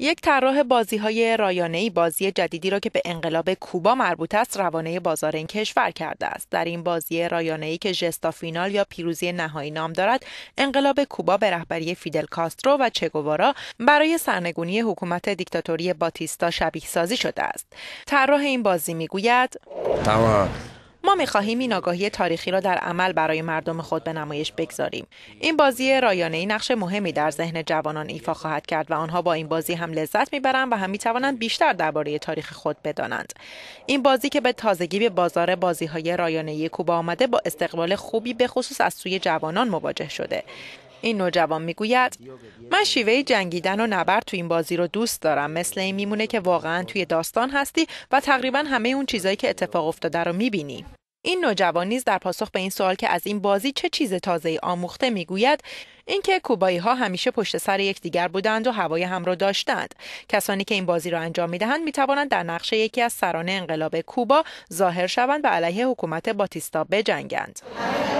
یک طراح بازی های رایانه ای بازی جدیدی را که به انقلاب کوبا مربوط است روانه بازار این کشور کرده است در این بازی رایانه ای که ژستا فینال یا پیروزی نهایی نام دارد انقلاب کوبا به رهبری فیدل کاسترو و چگوارا برای سرنگونی حکومت دیکتاتوری باتیستا شبیه سازی شده است طراح این بازی میگوید میخواهیم این آگاهی تاریخی را در عمل برای مردم خود به نمایش بگذاریم این بازی رایانه ای نقش مهمی در ذهن جوانان ایفا خواهد کرد و آنها با این بازی هم لذت میبرند و هم میتوانند بیشتر درباره تاریخ خود بدانند این بازی که به تازگی به بازار بازی های رایانه ای کوبا آمده با استقبال خوبی به خصوص از سوی جوانان مواجه شده این نوجوان میگوید من شیوه جنگیدن و نبرد تو این بازی رو دوست دارم مثل این میمونه که واقعا توی داستان هستی و تقریبا همه اون چیزایی که اتفاق افتاده رو میبینی این نوجوان نیز در پاسخ به این سوال که از این بازی چه چیز تازه آموخته میگوید اینکه کوبایی ها همیشه پشت سر یکدیگر بودند و هوای هم را داشتند کسانی که این بازی را انجام میدهند توانند در نقشه یکی از سران انقلاب کوبا ظاهر شوند و علیه حکومت باتیستا بجنگند